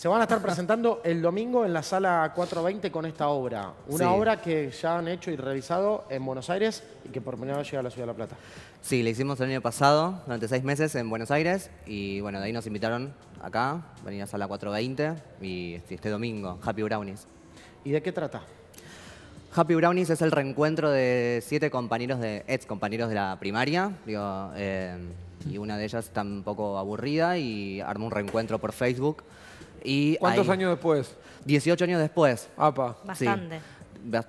Se van a estar presentando el domingo en la sala 420 con esta obra. Una obra que ya han hecho y realizado en Buenos Aires y que por primera vez llega a la Ciudad de La Plata. Sí, la hicimos el año pasado, durante seis meses en Buenos Aires. Y bueno, de ahí nos invitaron acá, venir a sala 420 y este, este domingo, Happy Brownies. ¿Y de qué trata? Happy Brownies es el reencuentro de siete compañeros de, ex compañeros de la primaria. Eh, y una de ellas está un poco aburrida y armó un reencuentro por Facebook. ¿Cuántos años después? 18 años después. Apa. Bastante.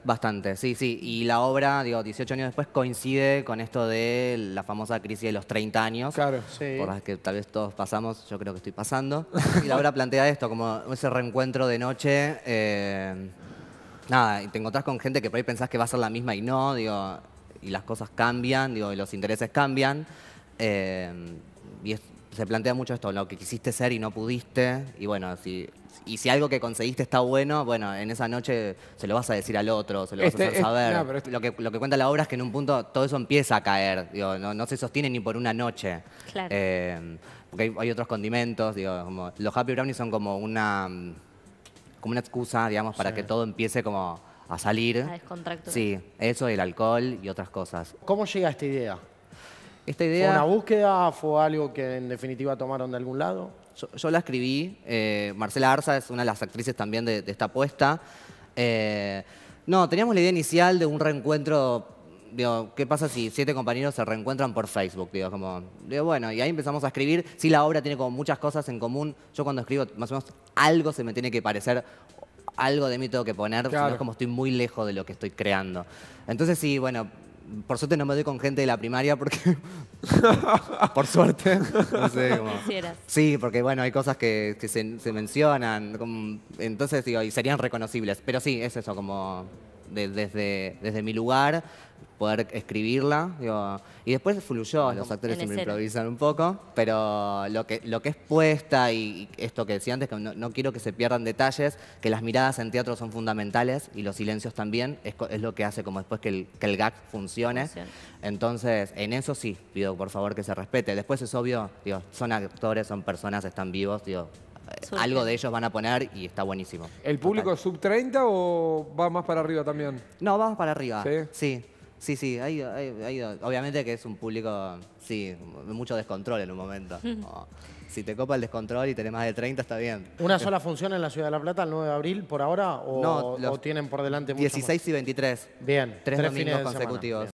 Bastante, sí, sí. Y la obra, digo, 18 años después coincide con esto de la famosa crisis de los 30 años. Claro. Sí. Por las que tal vez todos pasamos, yo creo que estoy pasando. Y la obra plantea esto, como ese reencuentro de noche. Eh, nada, y te encontrás con gente que por ahí pensás que va a ser la misma y no, digo, y las cosas cambian, digo, y los intereses cambian. Eh, y es se plantea mucho esto, lo que quisiste ser y no pudiste, y bueno, si, y si algo que conseguiste está bueno, bueno, en esa noche se lo vas a decir al otro, se lo vas a este hacer saber. Este lo, que, cuenta la obra es que en un punto todo eso empieza a caer, no, se sostiene ni por una noche. Claro. Eh, porque hay, otros condimentos, los happy brownies son como una, como una excusa, digamos, para que todo empiece como a salir. A Sí, eso, el alcohol y otras cosas. ¿Cómo llega esta idea? esta idea... ¿Fue una búsqueda? ¿Fue algo que en definitiva tomaron de algún lado? Yo, la escribí. Eh, Marcela Arza es una de las actrices también de, esta apuesta. Eh, no, teníamos la idea inicial de un reencuentro digo, ¿qué pasa si siete compañeros se reencuentran por Facebook? Digo, como, bueno, y ahí empezamos a escribir. Sí, la obra tiene como muchas cosas en común. Yo cuando escribo, más o menos, algo se me tiene que parecer, algo de mí tengo que poner, claro. como estoy muy lejos de lo que estoy creando. Entonces, sí, bueno, por suerte no me doy con gente de la primaria porque. por suerte. No sé, sí, porque bueno, hay cosas que, se, mencionan. entonces digo, y serían reconocibles. Pero sí, es eso, como desde, desde mi lugar, poder escribirla. y después fluyó, los actores siempre improvisan un poco, pero lo que, lo que es puesta y esto que decía antes, que no, quiero que se pierdan detalles, que las miradas en teatro son fundamentales y los silencios también, es, es lo que hace como después que el, que el gag funcione. Entonces, en eso sí, pido por favor que se respete. Después es obvio, son actores, son personas, están vivos, digo, algo de ellos van a poner y está buenísimo. ¿El público sub 30 o va más para arriba también? No, va más para arriba. Sí. Sí. Sí, obviamente que es un público, sí, mucho descontrol en un momento. si te copa el descontrol y tenés más de 30, está bien. ¿Una sola función en la Ciudad de la Plata el 9 de abril por ahora o, no, tienen por delante mucho 16 y 23. Bien. Tres, tres consecutivos.